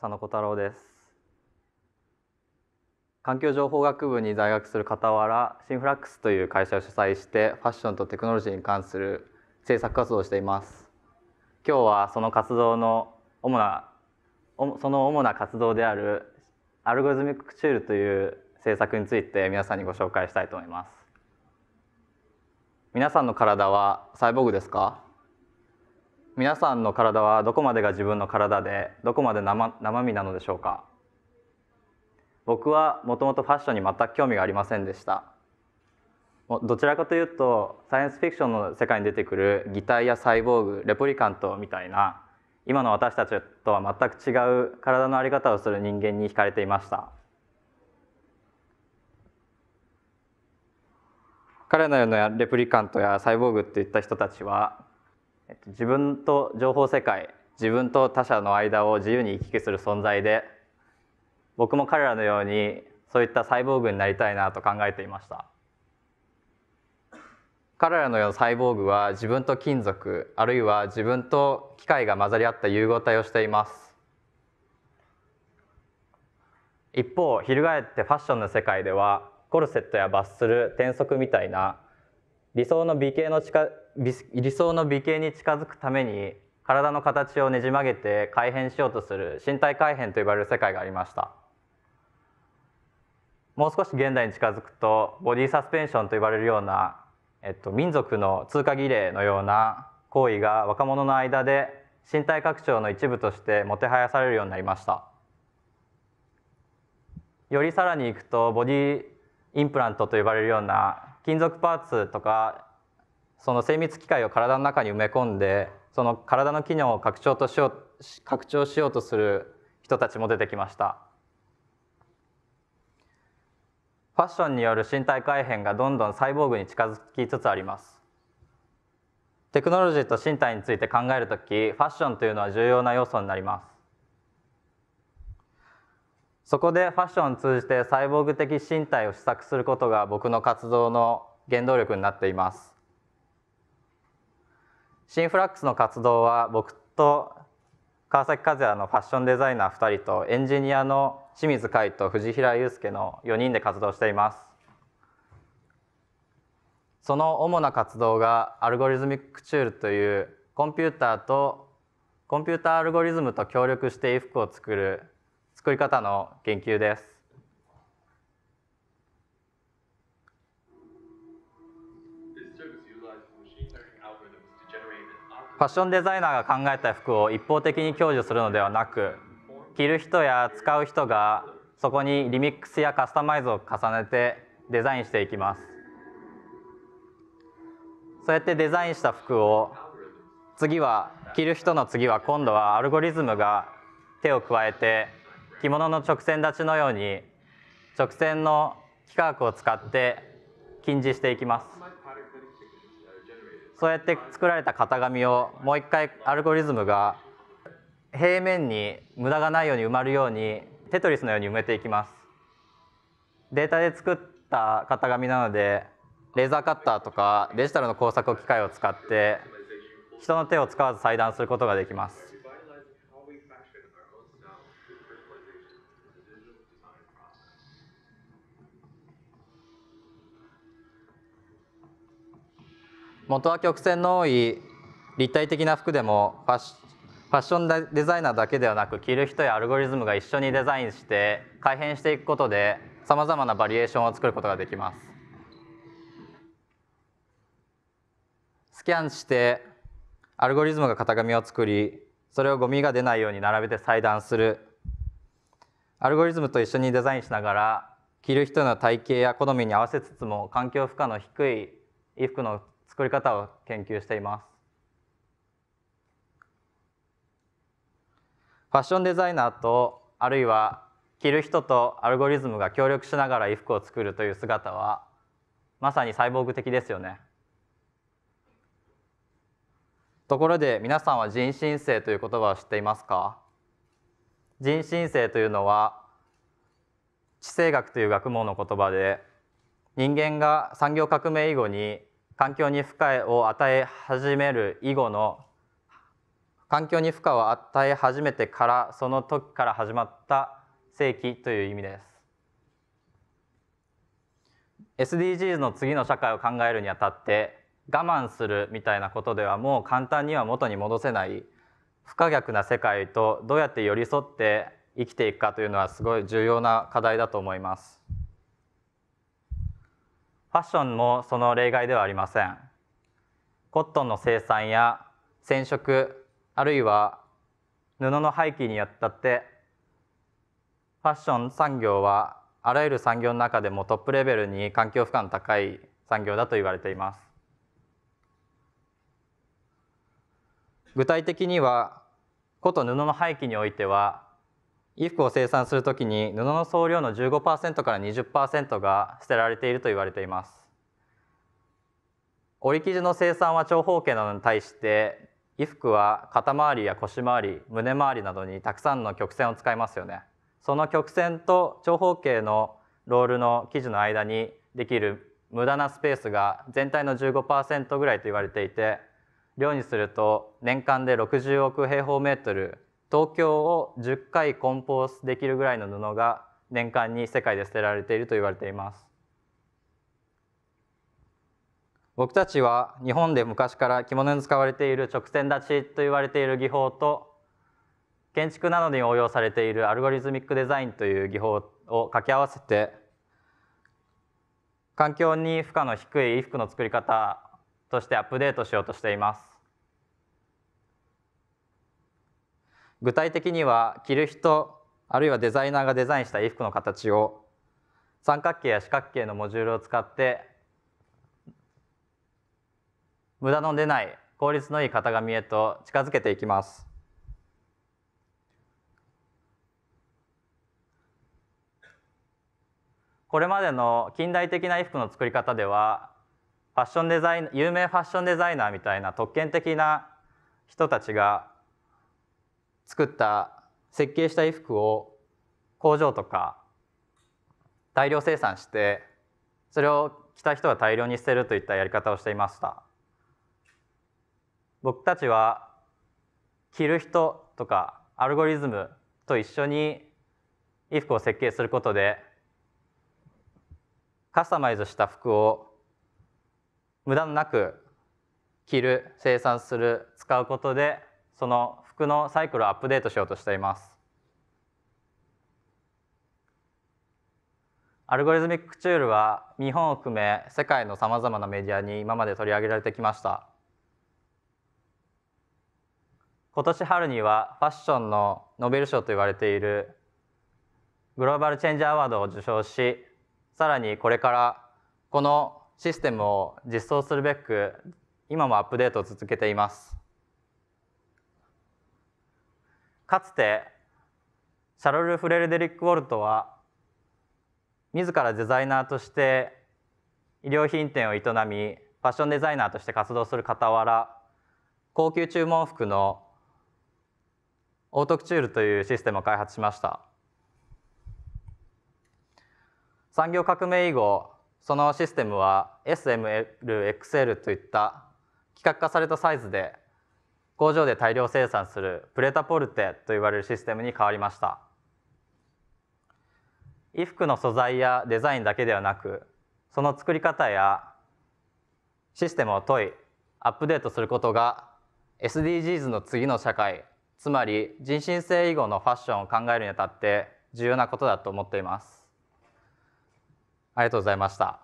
佐野小太郎です環境情報学部に在学する傍らシンフラックスという会社を主催してファッションとテクノロジーに関する制作活動をしています今日はその活動の主なその主な活動であるアルゴリズミックチュールという政策について皆さんにご紹介したいと思います皆さんの体はサイボーグですか皆さんの体はどこまでが自分の体でどこまで生生身なのでしょうか僕はもともとファッションに全く興味がありませんでしたどちらかというとサイエンスフィクションの世界に出てくる擬態やサイボーグレプリカントみたいな今の私たちとは全く違う体の在り方をする人間に惹かれていました彼のようなレプリカントやサイボーグっていった人たちは自分と情報世界自分と他者の間を自由に行き来する存在で僕も彼らのようにそういったサイボーグになりたいなと考えていました彼らのようなサイボーグは自分と金属あるいは自分と機械が混ざり合った融合体をしています一方翻ってファッションの世界ではコルセットやバッスル転足みたいな理想の美形の近理想の美形に近づくために体の形をねじ曲げて改変しようとする身体改変と呼ばれる世界がありましたもう少し現代に近づくとボディサスペンションと呼ばれるような、えっと、民族の通過儀礼のような行為が若者の間で身体拡張の一部としてもてはやされるようになりましたよりさらにいくとボディインプラントと呼ばれるような金属パーツとかその精密機械を体の中に埋め込んでその体の機能を拡張としよう拡張しようとする人たちも出てきましたファッションによる身体改変がどんどんサイボーグに近づきつつありますテクノロジーと身体について考える時ファッションというのは重要な要素になりますそこでファッションを通じてサイボーグ的身体を試作することが僕の活動の原動力になっていますシンフラックスの活動は僕と川崎和也のファッションデザイナー2人とエンジニアの清水海と藤平祐介の4人で活動していますその主な活動がアルゴリズミックチュールというコンピューターとコンピューターアルゴリズムと協力して衣服を作る作り方の研究ですファッションデザイナーが考えた服を一方的に享受するのではなく着る人や使う人がそこにリミックスやカスタマイズを重ねてデザインしていきますそうやってデザインした服を次は着る人の次は今度はアルゴリズムが手を加えて着物の直線立ちのように直線の幾何学を使って近似していきますそうやって作られた型紙をもう一回アルゴリズムが平面に無駄がないように埋まるようにテトリスのように埋めていきますデータで作った型紙なのでレーザーカッターとかデジタルの工作機械を使って人の手を使わず裁断することができます元は曲線の多い立体的な服でもファッションデザイナーだけではなく着る人やアルゴリズムが一緒にデザインして改変していくことでさまざまなバリエーションを作ることができますスキャンしてアルゴリズムが型紙を作りそれをゴミが出ないように並べて裁断するアルゴリズムと一緒にデザインしながら着る人の体型や好みに合わせつつも環境負荷の低い衣服の作り方を研究していますファッションデザイナーとあるいは着る人とアルゴリズムが協力しながら衣服を作るという姿はまさにサイボーグ的ですよねところで皆さんは人新性という言葉を知っていますか人新性というのは地政学という学問の言葉で人間が産業革命以後に環境に負荷を与え始める以後の環境に負荷を与え始めてからその時から始まった世紀という意味です SDGs の次の社会を考えるにあたって我慢するみたいなことではもう簡単には元に戻せない不可逆な世界とどうやって寄り添って生きていくかというのはすごい重要な課題だと思います。ファッションもその例外ではありませんコットンの生産や染色あるいは布の廃棄によったってファッション産業はあらゆる産業の中でもトップレベルに環境負荷の高い産業だと言われています具体的にはこと布の廃棄においては衣服を生産するときに布の総量の15%から20%が捨てられていると言われています織り生地の生産は長方形なのに対して衣服は肩周りや腰回り胸周りなどにたくさんの曲線を使いますよねその曲線と長方形のロールの生地の間にできる無駄なスペースが全体の15%ぐらいと言われていて量にすると年間で60億平方メートル東京を10回梱包できるぐらいの布が年間に世界で捨てられていると言われています僕たちは日本で昔から着物に使われている直線立ちと言われている技法と建築などに応用されているアルゴリズミックデザインという技法を掛け合わせて環境に負荷の低い衣服の作り方としてアップデートしようとしています具体的には着る人あるいはデザイナーがデザインした衣服の形を三角形や四角形のモジュールを使って無駄の出ない効率のいい型紙へと近づけていきます。これまでの近代的な衣服の作り方ではファッションデザイン有名ファッションデザイナーみたいな特権的な人たちが作った設計した衣服を工場とか大量生産してそれを着た人は大量に捨てるといったやり方をしていました僕たちは着る人とかアルゴリズムと一緒に衣服を設計することでカスタマイズした服を無駄なく着る生産する使うことでその服のサイクルをアップデートしようとしています。アルゴリズミックチュールは日本を含め世界のさまざまなメディアに今まで取り上げられてきました。今年春にはファッションのノベル賞と言われているグローバル・チェンジ・アワードを受賞しさらにこれからこのシステムを実装するべく今もアップデートを続けていますかつてシャロル・フレルデリック・ウォルトは自らデザイナーとして衣料品店を営みファッションデザイナーとして活動する傍ら高級注文服のオートクチュールというシステムを開発しました産業革命以後そのシステムは SMLXL といった規格化されたサイズで工場で大量生産するプレタポルテと言われるシステムに変わりました衣服の素材やデザインだけではなくその作り方やシステムを問いアップデートすることが SDGs の次の社会つまり人身性以後のファッションを考えるにあたって重要なことだと思っていますありがとうございました